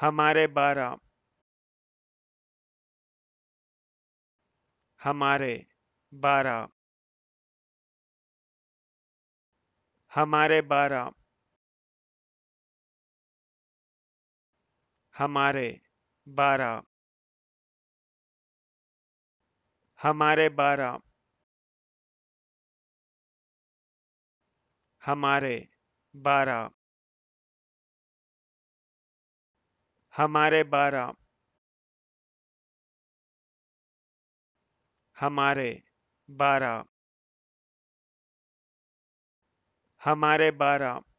हमारे बारह हमारे बारह हमारे बारह हमारे बारह हमारे बारह हमारे बारह हमारे बारह हमारे बारह हमारे बारह